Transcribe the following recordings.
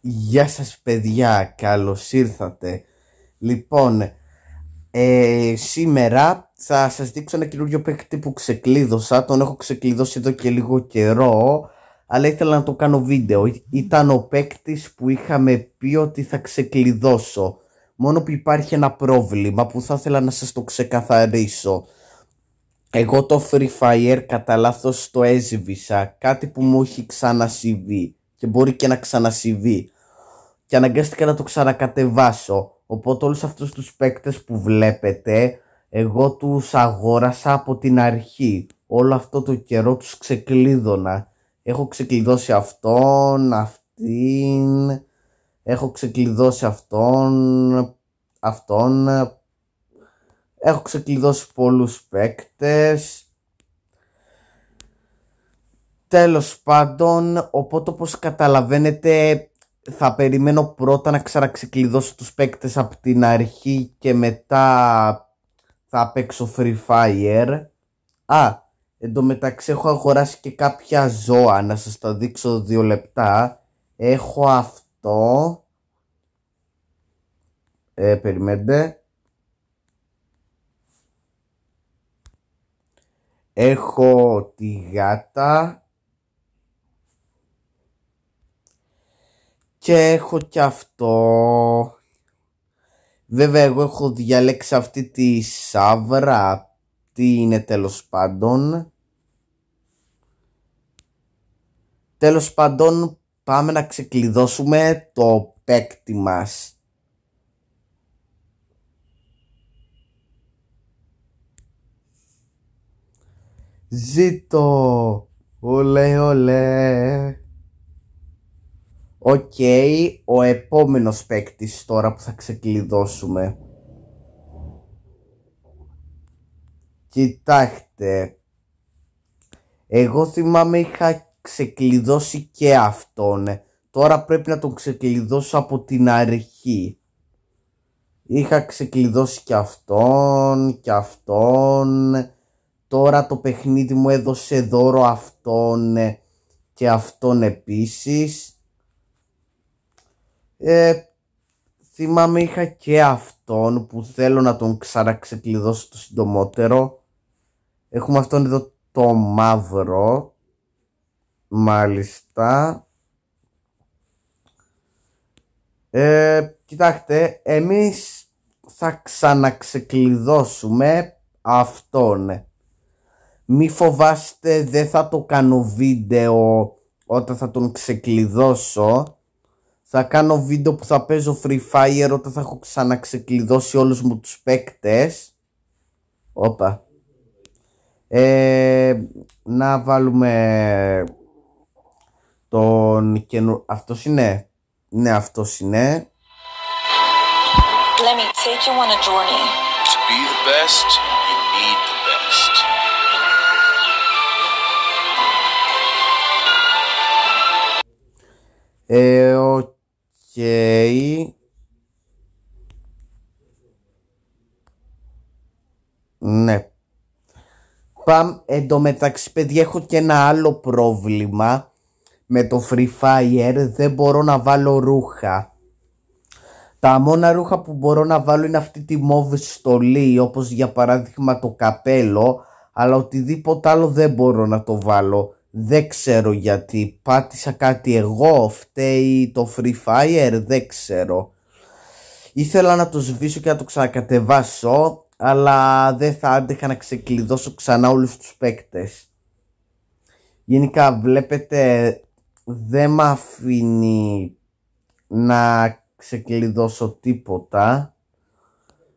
Γεια σας παιδιά, καλώς ήρθατε. Λοιπόν, ε, σήμερα θα σας δείξω ένα καινούριο παίκτη που ξεκλείδωσα. Τον έχω ξεκλειδώσει εδώ και λίγο καιρό, αλλά ήθελα να το κάνω βίντεο. Ήταν ο παίκτης που είχαμε πει ότι θα ξεκλειδώσω. Μόνο που υπάρχει ένα πρόβλημα που θα ήθελα να σας το ξεκαθαρίσω. Εγώ το Free Fire κατά λάθος το έσβησα, κάτι που μου έχει ξανασυμβεί και μπορεί και να ξανασυμβεί. Και αναγκάστηκα να το ξανακατεβάσω. Οπότε όλους αυτούς τους παίκτες που βλέπετε, εγώ τους αγόρασα από την αρχή. Όλο αυτό το καιρό τους ξεκλείδωνα. Έχω ξεκλειδώσει αυτόν, αυτήν, έχω ξεκλειδώσει αυτόν, αυτόν, έχω ξεκλειδώσει πολλούς παίκτες, Τέλος πάντων, οπότε όπως καταλαβαίνετε θα περιμένω πρώτα να ξαναξεκλειδώσω τους παίκτες από την αρχή και μετά θα παίξω Free Fire. Α, εντωμεταξύ έχω αγοράσει και κάποια ζώα, να σας τα δείξω δύο λεπτά. Έχω αυτό. Ε, περιμένετε. Έχω τη γάτα, Και έχω και αυτό. Βέβαια εγώ έχω διαλέξει αυτή τη σαύρα. Τι είναι τέλος πάντων. Τέλος πάντων πάμε να ξεκλειδώσουμε το παίκτη μας. Ζήτω! Ολέ, ολέ! Οκ, ο επόμενος παίκτης τώρα που θα ξεκλειδώσουμε. Κοιτάξτε. Εγώ θυμάμαι είχα ξεκλειδώσει και αυτόν. Τώρα πρέπει να τον ξεκλειδώσω από την αρχή. Είχα ξεκλειδώσει και αυτόν και αυτόν. Τώρα το παιχνίδι μου έδωσε δώρο αυτόν και αυτόν επίσης. Ε, θυμάμαι είχα και αυτόν που θέλω να τον ξαναξεκλειδώσω το συντομότερο. Έχουμε αυτόν εδώ το μαύρο. Μάλιστα. Ε, κοιτάξτε, εμείς θα ξαναξεκλειδώσουμε αυτόν. Μη φοβάστε, δεν θα το κάνω βίντεο όταν θα τον ξεκλειδώσω θα κάνω βίντεο που θα παίζω Free Fire όταν θα έχω ξαναξεκλειδώσει όλους μου τους παίκτες. Όπα. Ε, να βάλουμε τον καινου... Αυτός είναι. Ναι, αυτός είναι. Let Ε, ναι. Πάμε εντωμεταξύ παιδιά έχω και ένα άλλο πρόβλημα με το Free Fire, δεν μπορώ να βάλω ρούχα. Τα μόνα ρούχα που μπορώ να βάλω είναι αυτή τη μόβη στολή, όπως για παράδειγμα το καπέλο, αλλά οτιδήποτε άλλο δεν μπορώ να το βάλω δεν ξέρω γιατί πάτησα κάτι εγώ, φταίει το Free Fire, δεν ξέρω. Ήθελα να το σβήσω και να το ξανακατεβάσω, αλλά δεν θα άντεχα να ξεκλειδώσω ξανά όλους τους παίκτες. Γενικά βλέπετε δεν με αφήνει να ξεκλειδώσω τίποτα.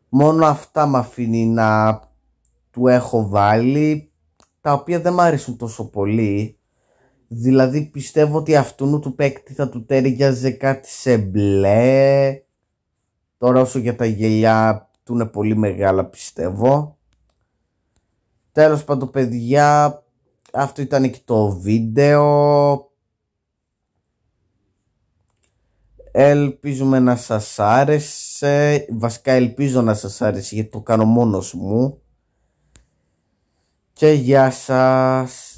Μόνο αυτά με αφήνει να του έχω βάλει τα οποία δεν μ' αρέσουν τόσο πολύ. Δηλαδή πιστεύω ότι αυτού του παίκτη θα του τέριαζε κάτι σε μπλε. Τώρα όσο για τα γελιά του είναι πολύ μεγάλα πιστεύω. Τέλος πάντων παιδιά, αυτό ήταν και το βίντεο. Ελπίζουμε να σας άρεσε, βασικά ελπίζω να σας άρεσε γιατί το κάνω μόνος μου. está